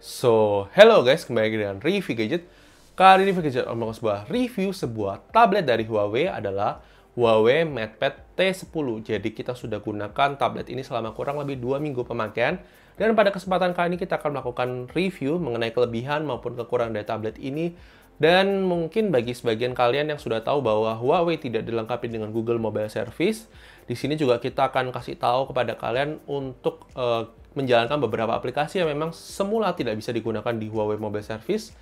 So, hello guys, kembali lagi dengan Review Gadget. Kali ini Gadget melakukan sebuah review sebuah tablet dari Huawei adalah Huawei MatePad T10. Jadi kita sudah gunakan tablet ini selama kurang lebih dua minggu pemakaian. Dan pada kesempatan kali ini kita akan melakukan review mengenai kelebihan maupun kekurangan dari tablet ini. Dan mungkin bagi sebagian kalian yang sudah tahu bahwa Huawei tidak dilengkapi dengan Google Mobile Service, di sini juga kita akan kasih tahu kepada kalian untuk uh, menjalankan beberapa aplikasi yang memang semula tidak bisa digunakan di Huawei Mobile Service.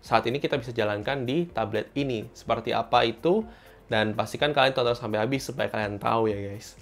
Saat ini kita bisa jalankan di tablet ini. Seperti apa itu? Dan pastikan kalian tonton sampai habis supaya kalian tahu ya guys.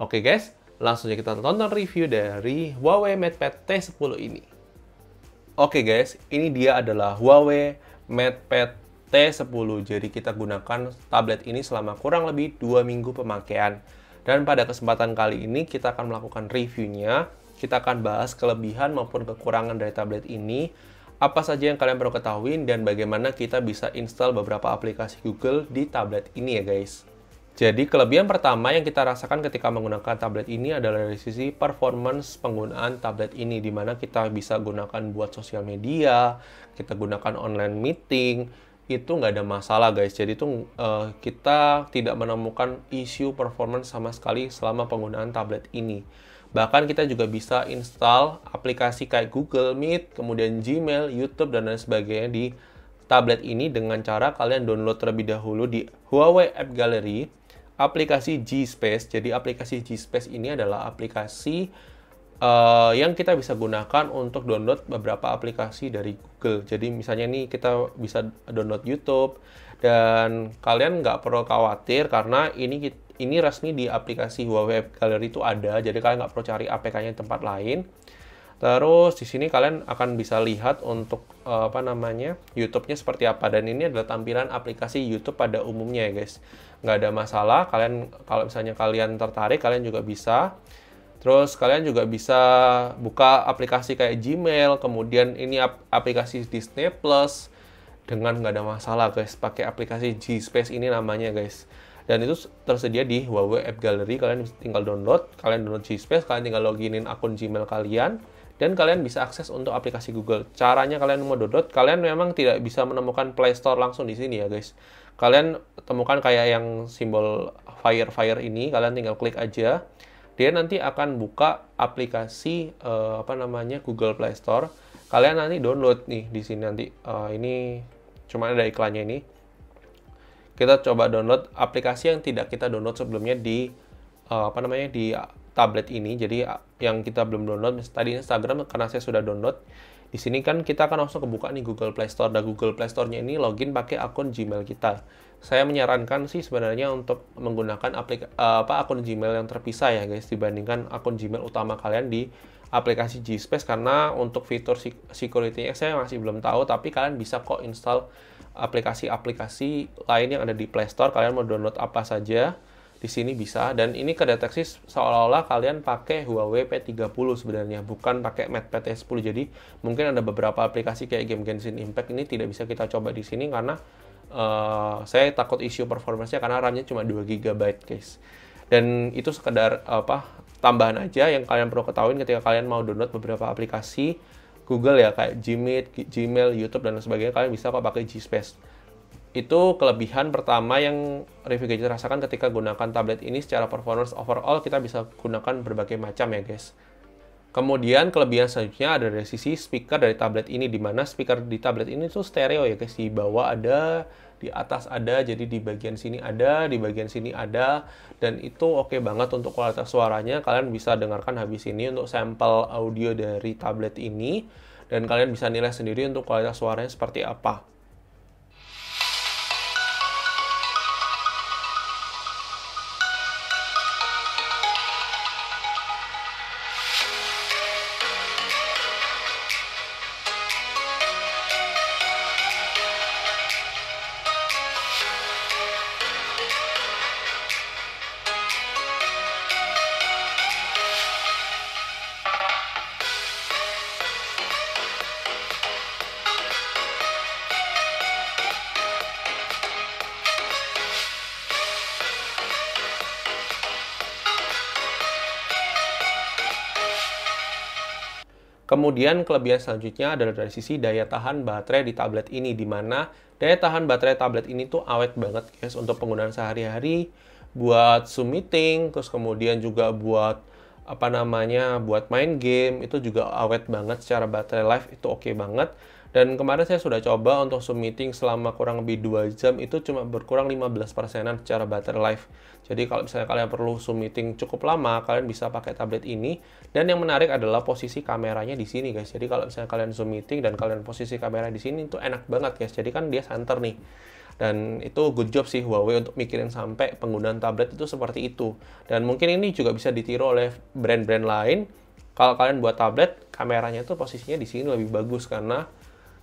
Oke guys, langsung aja kita tonton review dari Huawei MatePad T10 ini. Oke guys, ini dia adalah Huawei MatePad T10. Jadi kita gunakan tablet ini selama kurang lebih dua minggu pemakaian. Dan pada kesempatan kali ini kita akan melakukan reviewnya kita akan bahas kelebihan maupun kekurangan dari tablet ini, apa saja yang kalian perlu ketahui, dan bagaimana kita bisa install beberapa aplikasi Google di tablet ini ya guys. Jadi kelebihan pertama yang kita rasakan ketika menggunakan tablet ini adalah dari sisi performance penggunaan tablet ini di mana kita bisa gunakan buat sosial media, kita gunakan online meeting, itu nggak ada masalah guys. Jadi itu uh, kita tidak menemukan isu performance sama sekali selama penggunaan tablet ini. Bahkan kita juga bisa install aplikasi kayak Google Meet, kemudian Gmail, YouTube, dan lain sebagainya di tablet ini dengan cara kalian download terlebih dahulu di Huawei App Gallery aplikasi G Space. Jadi aplikasi G Space ini adalah aplikasi uh, yang kita bisa gunakan untuk download beberapa aplikasi dari Google. Jadi misalnya ini kita bisa download YouTube dan kalian nggak perlu khawatir karena ini kita ini resmi di aplikasi Huawei App Gallery itu ada, jadi kalian nggak perlu cari APK-nya di tempat lain. Terus di sini kalian akan bisa lihat untuk eh, apa namanya YouTube-nya seperti apa dan ini adalah tampilan aplikasi YouTube pada umumnya ya guys. Nggak ada masalah. Kalian kalau misalnya kalian tertarik kalian juga bisa. Terus kalian juga bisa buka aplikasi kayak Gmail, kemudian ini aplikasi Disney Plus dengan nggak ada masalah guys. Pakai aplikasi G Space ini namanya guys dan itu tersedia di Huawei App Gallery kalian tinggal download kalian download G-Space kalian tinggal loginin akun Gmail kalian dan kalian bisa akses untuk aplikasi Google. Caranya kalian mau download, kalian memang tidak bisa menemukan Play Store langsung di sini ya guys. Kalian temukan kayak yang simbol fire fire ini, kalian tinggal klik aja. Dia nanti akan buka aplikasi uh, apa namanya Google Play Store. Kalian nanti download nih di sini nanti. Uh, ini cuma ada iklannya ini kita coba download aplikasi yang tidak kita download sebelumnya di uh, apa namanya di tablet ini. Jadi yang kita belum download tadi Instagram karena saya sudah download. Di sini kan kita akan langsung kebuka nih Google Play Store. Dan nah, Google Play Store-nya ini login pakai akun Gmail kita. Saya menyarankan sih sebenarnya untuk menggunakan aplik eh, apa akun Gmail yang terpisah ya guys dibandingkan akun Gmail utama kalian di aplikasi G Space karena untuk fitur security saya masih belum tahu tapi kalian bisa kok install aplikasi-aplikasi lain yang ada di Play Store. Kalian mau download apa saja di sini bisa dan ini kedeteksi seolah-olah kalian pakai Huawei P30 sebenarnya bukan pakai MatePad S10 jadi mungkin ada beberapa aplikasi kayak game Genshin Impact ini tidak bisa kita coba di sini karena uh, saya takut isu performanya karena RAM-nya cuma 2 GB guys dan itu sekedar apa tambahan aja yang kalian perlu ketahui ketika kalian mau download beberapa aplikasi Google ya kayak Gmail, Gmail, YouTube dan sebagainya kalian bisa kok pakai G-Space. Itu kelebihan pertama yang review gadget rasakan ketika gunakan tablet ini secara performance overall kita bisa gunakan berbagai macam ya guys. Kemudian kelebihan selanjutnya ada dari sisi speaker dari tablet ini di mana speaker di tablet ini tuh stereo ya guys. Di bawah ada di atas ada, jadi di bagian sini ada, di bagian sini ada, dan itu oke okay banget untuk kualitas suaranya. Kalian bisa dengarkan habis ini untuk sampel audio dari tablet ini, dan kalian bisa nilai sendiri untuk kualitas suaranya seperti apa. Kemudian kelebihan selanjutnya adalah dari sisi daya tahan baterai di tablet ini, di mana daya tahan baterai tablet ini tuh awet banget guys untuk penggunaan sehari-hari, buat Zoom meeting, terus kemudian juga buat apa namanya, buat main game, itu juga awet banget secara baterai life itu oke okay banget. Dan kemarin saya sudah coba untuk Zoom meeting selama kurang lebih 2 jam itu cuma berkurang 15 persenan secara battery life. Jadi kalau misalnya kalian perlu Zoom meeting cukup lama, kalian bisa pakai tablet ini. Dan yang menarik adalah posisi kameranya di sini guys. Jadi kalau misalnya kalian Zoom meeting dan kalian posisi kamera di sini itu enak banget guys. Jadi kan dia center nih dan itu good job sih Huawei untuk mikirin sampai penggunaan tablet itu seperti itu dan mungkin ini juga bisa ditiru oleh brand-brand lain kalau kalian buat tablet kameranya itu posisinya di sini lebih bagus karena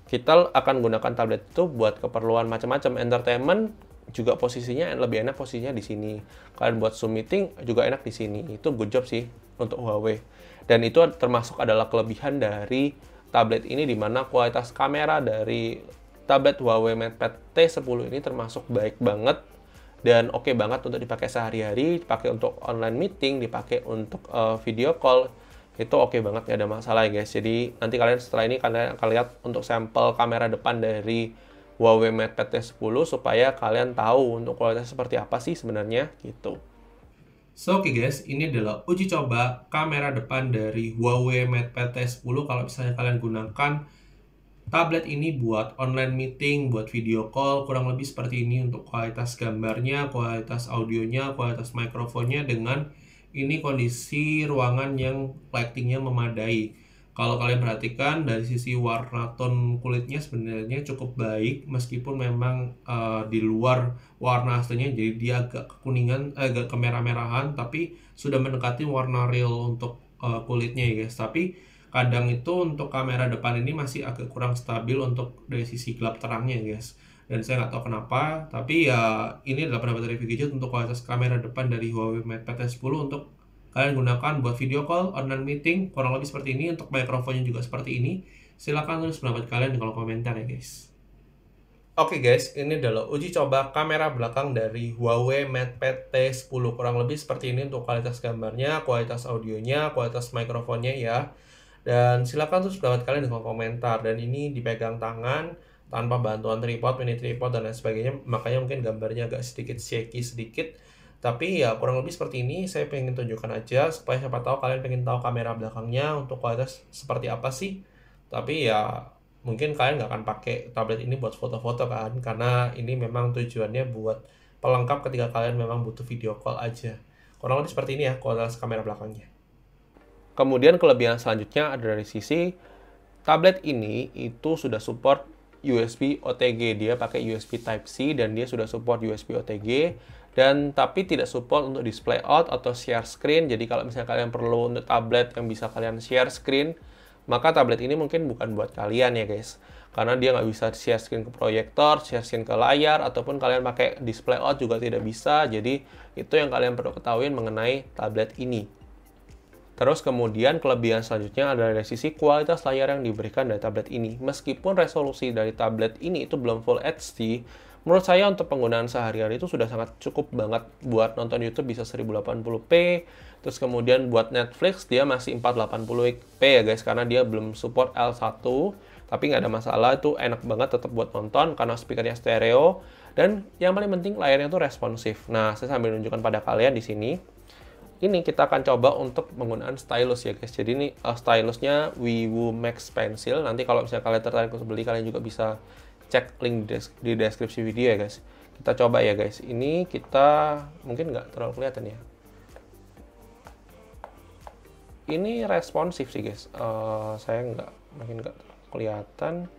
kita akan gunakan tablet itu buat keperluan macam-macam entertainment juga posisinya lebih enak posisinya di sini. Kalian buat Zoom meeting juga enak di sini. Itu good job sih untuk Huawei. Dan itu termasuk adalah kelebihan dari tablet ini di mana kualitas kamera dari tablet Huawei MatePad T10 ini termasuk baik banget dan oke okay banget untuk dipakai sehari-hari, dipakai untuk online meeting, dipakai untuk uh, video call itu oke okay banget nggak ada masalah ya guys jadi nanti kalian setelah ini kalian akan lihat untuk sampel kamera depan dari Huawei MatePad T10 supaya kalian tahu untuk kualitas seperti apa sih sebenarnya gitu So oke okay guys, ini adalah uji coba kamera depan dari Huawei MatePad T10 kalau misalnya kalian gunakan tablet ini buat online meeting, buat video call, kurang lebih seperti ini untuk kualitas gambarnya, kualitas audionya, kualitas mikrofonnya dengan ini kondisi ruangan yang lightingnya memadai. Kalau kalian perhatikan dari sisi warna tone kulitnya sebenarnya cukup baik meskipun memang uh, di luar warna aslinya jadi dia agak kekuningan, eh, agak kemerah-merahan tapi sudah mendekati warna real untuk uh, kulitnya ya guys. Tapi kadang itu untuk kamera depan ini masih agak kurang stabil untuk dari sisi gelap terangnya ya guys dan saya nggak tahu kenapa tapi ya ini adalah pendapat dari video untuk kualitas kamera depan dari Huawei Mate PT 10 untuk kalian gunakan buat video call, online meeting, kurang lebih seperti ini. Untuk mikrofonnya juga seperti ini. Silahkan tulis pendapat kalian di kolom komentar ya guys. Oke okay guys, ini adalah uji coba kamera belakang dari Huawei MatePad T10. Kurang lebih seperti ini untuk kualitas gambarnya, kualitas audionya, kualitas mikrofonnya ya. Dan silakan tulis pendapat kalian di kolom komentar. Dan ini dipegang tangan tanpa bantuan tripod, mini tripod dan lain sebagainya. Makanya mungkin gambarnya agak sedikit shaky sedikit. Tapi ya kurang lebih seperti ini saya pengen tunjukkan aja supaya siapa tahu kalian pengen tahu kamera belakangnya untuk kualitas seperti apa sih. Tapi ya mungkin kalian nggak akan pakai tablet ini buat foto-foto kan karena ini memang tujuannya buat pelengkap ketika kalian memang butuh video call aja. Kurang lebih seperti ini ya kualitas kamera belakangnya. Kemudian kelebihan selanjutnya ada dari sisi tablet ini itu sudah support USB OTG dia pakai USB Type C dan dia sudah support USB OTG dan tapi tidak support untuk display out atau share screen jadi kalau misalnya kalian perlu untuk tablet yang bisa kalian share screen maka tablet ini mungkin bukan buat kalian ya guys karena dia nggak bisa share screen ke proyektor, share screen ke layar, ataupun kalian pakai display out juga tidak bisa. Jadi itu yang kalian perlu ketahui mengenai tablet ini. Terus kemudian kelebihan selanjutnya adalah dari sisi kualitas layar yang diberikan dari tablet ini. Meskipun resolusi dari tablet ini itu belum full HD, menurut saya untuk penggunaan sehari-hari itu sudah sangat cukup banget buat nonton YouTube bisa 1080p terus kemudian buat Netflix dia masih 480p ya guys karena dia belum support L1 tapi nggak ada masalah itu enak banget tetap buat nonton karena speakernya stereo dan yang paling penting layarnya itu responsif nah saya sambil menunjukkan pada kalian di sini ini kita akan coba untuk menggunakan stylus ya guys. Jadi ini uh, stylusnya Wiwu Max Pencil. Nanti kalau misalnya kalian tertarik untuk beli, kalian juga bisa cek link di deskripsi video ya guys. Kita coba ya guys. Ini kita mungkin nggak terlalu kelihatan ya. Ini responsif sih guys. Uh, saya nggak mungkin nggak kelihatan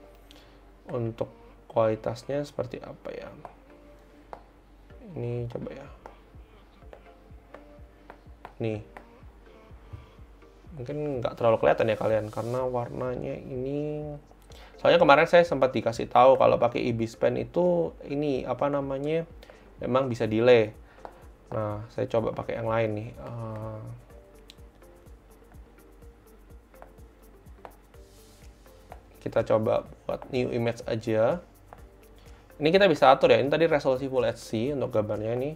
untuk kualitasnya seperti apa ya. Ini coba ya nih mungkin nggak terlalu kelihatan ya kalian karena warnanya ini soalnya kemarin saya sempat dikasih tahu kalau pakai ibis pen itu ini apa namanya memang bisa delay nah saya coba pakai yang lain nih uh, kita coba buat new image aja ini kita bisa atur ya ini tadi resolusi full HD untuk gambarnya ini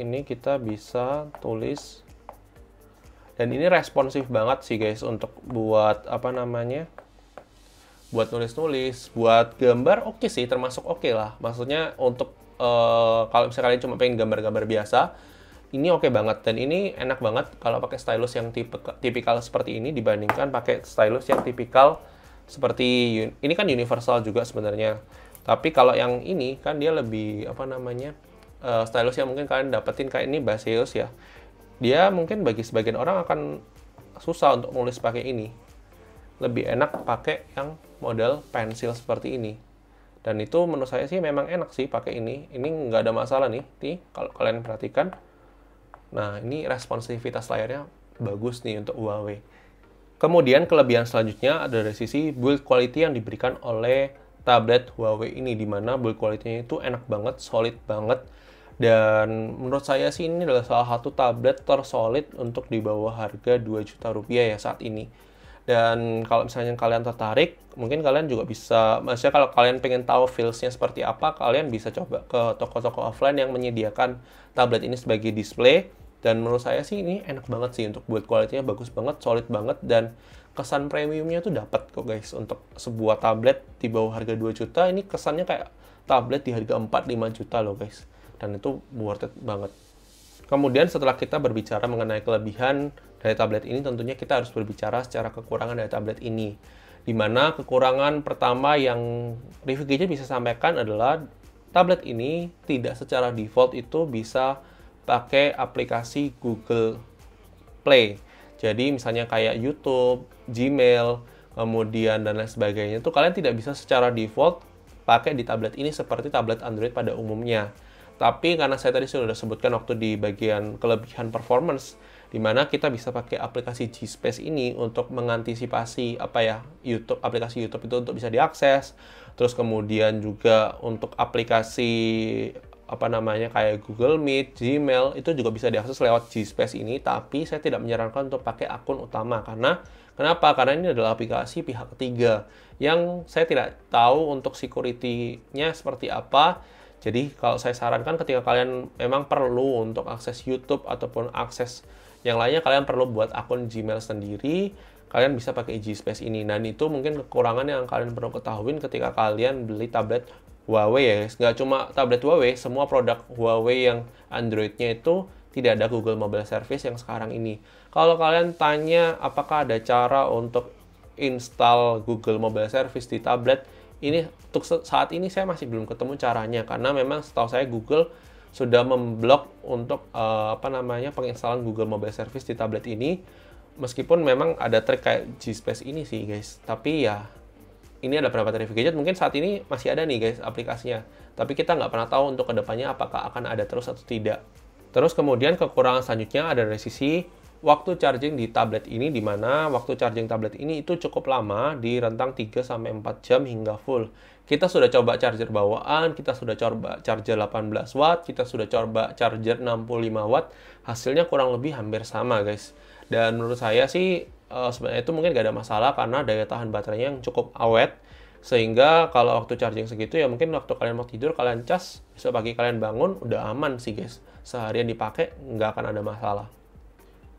ini kita bisa tulis dan ini responsif banget sih guys untuk buat apa namanya buat nulis-nulis buat gambar oke okay sih termasuk oke okay lah maksudnya untuk uh, kalau misalnya kalian cuma pengen gambar-gambar biasa ini oke okay banget dan ini enak banget kalau pakai stylus yang tipe, tipikal seperti ini dibandingkan pakai stylus yang tipikal seperti ini kan universal juga sebenarnya tapi kalau yang ini kan dia lebih apa namanya uh, stylus yang mungkin kalian dapetin kayak ini Baseus ya dia mungkin bagi sebagian orang akan susah untuk nulis pakai ini lebih enak pakai yang model pensil seperti ini dan itu menurut saya sih memang enak sih pakai ini ini nggak ada masalah nih nih kalau kalian perhatikan nah ini responsivitas layarnya bagus nih untuk Huawei kemudian kelebihan selanjutnya ada dari sisi build quality yang diberikan oleh tablet Huawei ini dimana build quality-nya itu enak banget solid banget dan menurut saya sih ini adalah salah satu tablet tersolid untuk di bawah harga 2 juta rupiah ya saat ini. Dan kalau misalnya kalian tertarik, mungkin kalian juga bisa, maksudnya kalau kalian pengen tahu feelsnya seperti apa, kalian bisa coba ke toko-toko offline yang menyediakan tablet ini sebagai display. Dan menurut saya sih ini enak banget sih untuk buat kualitasnya bagus banget, solid banget, dan kesan premiumnya tuh dapat kok guys. Untuk sebuah tablet di bawah harga 2 juta, ini kesannya kayak tablet di harga 4-5 juta loh guys dan itu worth it banget. Kemudian setelah kita berbicara mengenai kelebihan dari tablet ini, tentunya kita harus berbicara secara kekurangan dari tablet ini. Di mana kekurangan pertama yang review Gadget bisa sampaikan adalah tablet ini tidak secara default itu bisa pakai aplikasi Google Play. Jadi misalnya kayak YouTube, Gmail, kemudian dan lain sebagainya itu kalian tidak bisa secara default pakai di tablet ini seperti tablet Android pada umumnya. Tapi karena saya tadi sudah sebutkan waktu di bagian kelebihan performance, di mana kita bisa pakai aplikasi G-Space ini untuk mengantisipasi apa ya YouTube aplikasi YouTube itu untuk bisa diakses, terus kemudian juga untuk aplikasi apa namanya kayak Google Meet, Gmail itu juga bisa diakses lewat G-Space ini tapi saya tidak menyarankan untuk pakai akun utama karena kenapa? Karena ini adalah aplikasi pihak ketiga yang saya tidak tahu untuk security-nya seperti apa jadi kalau saya sarankan ketika kalian memang perlu untuk akses YouTube ataupun akses yang lainnya kalian perlu buat akun Gmail sendiri kalian bisa pakai Space ini dan itu mungkin kekurangan yang kalian perlu ketahui ketika kalian beli tablet Huawei ya guys nggak cuma tablet Huawei semua produk Huawei yang Android-nya itu tidak ada Google Mobile Service yang sekarang ini kalau kalian tanya apakah ada cara untuk install Google Mobile Service di tablet ini untuk saat ini saya masih belum ketemu caranya karena memang setahu saya Google sudah memblok untuk uh, apa namanya penginstalan Google Mobile Service di tablet ini meskipun memang ada trik kayak G-Space ini sih guys tapi ya ini ada beberapa tarif gadget mungkin saat ini masih ada nih guys aplikasinya tapi kita nggak pernah tahu untuk kedepannya apakah akan ada terus atau tidak terus kemudian kekurangan selanjutnya ada dari sisi waktu charging di tablet ini dimana waktu charging tablet ini itu cukup lama di rentang 3 sampai 4 jam hingga full. Kita sudah coba charger bawaan, kita sudah coba charger 18 watt, kita sudah coba charger 65 watt, hasilnya kurang lebih hampir sama, guys. Dan menurut saya sih eh, sebenarnya itu mungkin gak ada masalah karena daya tahan baterainya yang cukup awet sehingga kalau waktu charging segitu ya mungkin waktu kalian mau tidur kalian cas besok pagi kalian bangun udah aman sih guys seharian dipakai nggak akan ada masalah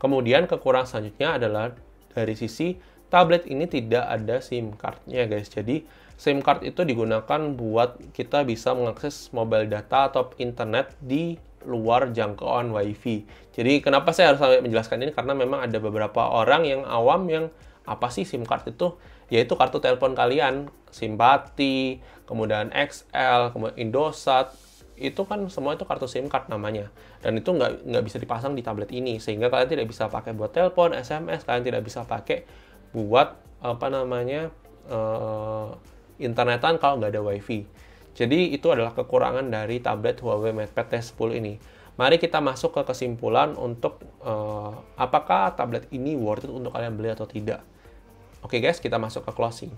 Kemudian kekurangan selanjutnya adalah dari sisi tablet ini tidak ada SIM cardnya guys. Jadi SIM card itu digunakan buat kita bisa mengakses mobile data atau internet di luar jangkauan WiFi. Jadi kenapa saya harus sampai menjelaskan ini karena memang ada beberapa orang yang awam yang apa sih SIM card itu? Yaitu kartu telepon kalian, Simpati, kemudian XL, kemudian Indosat, itu kan semua itu kartu SIM card namanya dan itu nggak nggak bisa dipasang di tablet ini sehingga kalian tidak bisa pakai buat telepon SMS kalian tidak bisa pakai buat apa namanya uh, internetan kalau nggak ada wifi jadi itu adalah kekurangan dari tablet Huawei MatePad T10 ini mari kita masuk ke kesimpulan untuk uh, apakah tablet ini worth it untuk kalian beli atau tidak oke okay guys kita masuk ke closing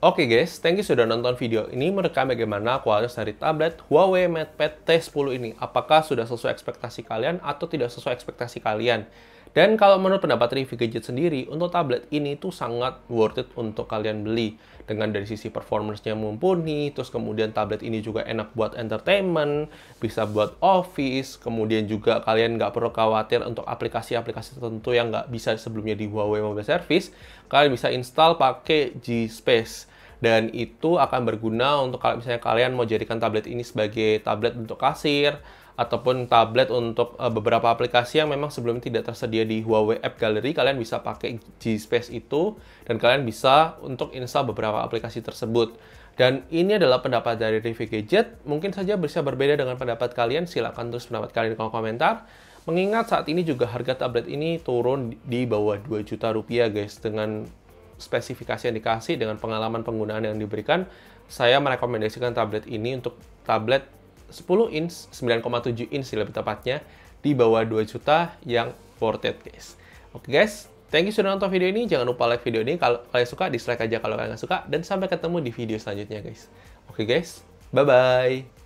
Oke okay guys, thank you sudah nonton video ini merekam bagaimana kualitas dari tablet Huawei MatePad T10 ini. Apakah sudah sesuai ekspektasi kalian atau tidak sesuai ekspektasi kalian? Dan kalau menurut pendapat review gadget sendiri, untuk tablet ini tuh sangat worth it untuk kalian beli. Dengan dari sisi performance-nya mumpuni, terus kemudian tablet ini juga enak buat entertainment, bisa buat office, kemudian juga kalian nggak perlu khawatir untuk aplikasi-aplikasi tertentu yang nggak bisa sebelumnya di Huawei Mobile Service, kalian bisa install pakai G-Space dan itu akan berguna untuk kalau misalnya kalian mau jadikan tablet ini sebagai tablet untuk kasir ataupun tablet untuk uh, beberapa aplikasi yang memang sebelumnya tidak tersedia di Huawei App Gallery, kalian bisa pakai G Space itu dan kalian bisa untuk install beberapa aplikasi tersebut. Dan ini adalah pendapat dari Review Gadget. Mungkin saja bisa berbeda dengan pendapat kalian. Silahkan terus pendapat kalian di kolom komentar. Mengingat saat ini juga harga tablet ini turun di bawah 2 juta rupiah guys dengan spesifikasi yang dikasih dengan pengalaman penggunaan yang diberikan saya merekomendasikan tablet ini untuk tablet 10 inch, 9,7 inch lebih tepatnya, di bawah 2 juta yang worth it guys. Oke okay, guys, thank you sudah nonton video ini. Jangan lupa like video ini. Kalau kalian suka, dislike aja kalau kalian nggak suka. Dan sampai ketemu di video selanjutnya guys. Oke okay, guys, bye-bye.